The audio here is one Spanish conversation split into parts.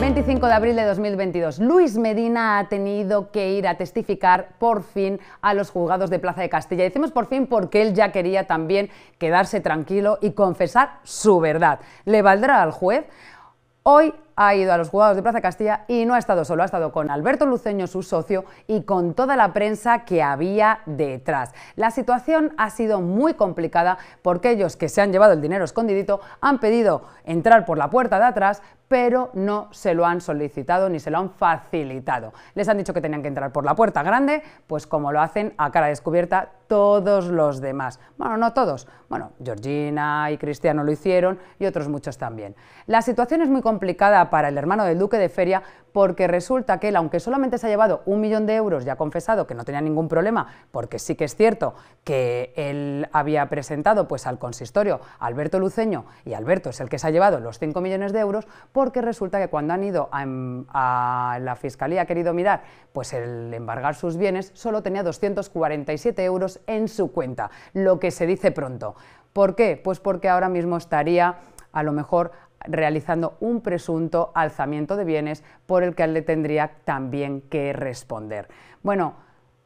25 de abril de 2022. Luis Medina ha tenido que ir a testificar por fin a los juzgados de Plaza de Castilla. decimos por fin porque él ya quería también quedarse tranquilo y confesar su verdad. ¿Le valdrá al juez? Hoy ha ido a los jugadores de Plaza Castilla y no ha estado solo, ha estado con Alberto Luceño, su socio, y con toda la prensa que había detrás. La situación ha sido muy complicada porque ellos que se han llevado el dinero escondidito han pedido entrar por la puerta de atrás, pero no se lo han solicitado ni se lo han facilitado. Les han dicho que tenían que entrar por la puerta grande, pues como lo hacen a cara descubierta todos los demás. Bueno, no todos. Bueno, Georgina y Cristiano lo hicieron y otros muchos también. La situación es muy complicada para, el hermano del duque de Feria, porque resulta que él, aunque solamente se ha llevado un millón de euros, ya ha confesado que no tenía ningún problema, porque sí que es cierto que él había presentado pues, al consistorio Alberto Luceño, y Alberto es el que se ha llevado los 5 millones de euros, porque resulta que cuando han ido a, la fiscalía, ha querido mirar, pues el embargar sus bienes, solo tenía 247 euros en su cuenta, lo que se dice pronto. ¿Por qué? Pues porque ahora mismo estaría a lo mejor realizando un presunto alzamiento de bienes por el que él le tendría también que responder. Bueno,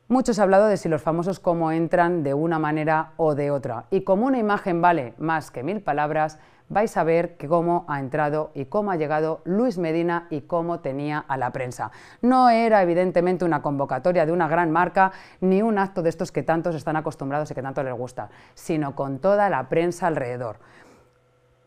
muchos se ha hablado de si los famosos cómo entran de una manera o de otra. Y como una imagen vale más que mil palabras, vais a ver cómo ha entrado y cómo ha llegado Luis Medina y cómo tenía a la prensa. No era evidentemente una convocatoria de una gran marca ni un acto de estos que tantos están acostumbrados y que tanto les gusta, sino con toda la prensa alrededor.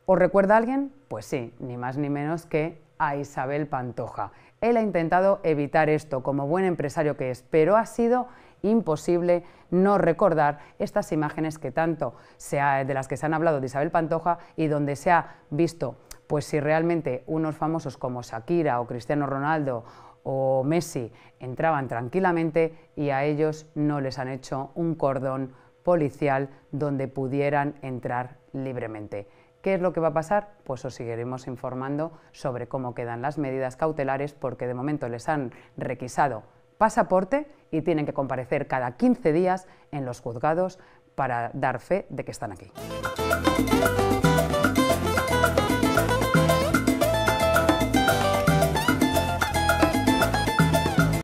¿Os recuerda a alguien? Pues sí, ni más ni menos que a Isabel Pantoja. Él ha intentado evitar esto como buen empresario que es, pero ha sido imposible no recordar estas imágenes que tanto de las que se han hablado de Isabel Pantoja y donde se ha visto pues si realmente unos famosos como Shakira o Cristiano Ronaldo o Messi entraban tranquilamente y a ellos no les han hecho un cordón policial donde pudieran entrar libremente. ¿Qué es lo que va a pasar? Pues os seguiremos informando sobre cómo quedan las medidas cautelares porque de momento les han requisado pasaporte y tienen que comparecer cada 15 días en los juzgados para dar fe de que están aquí.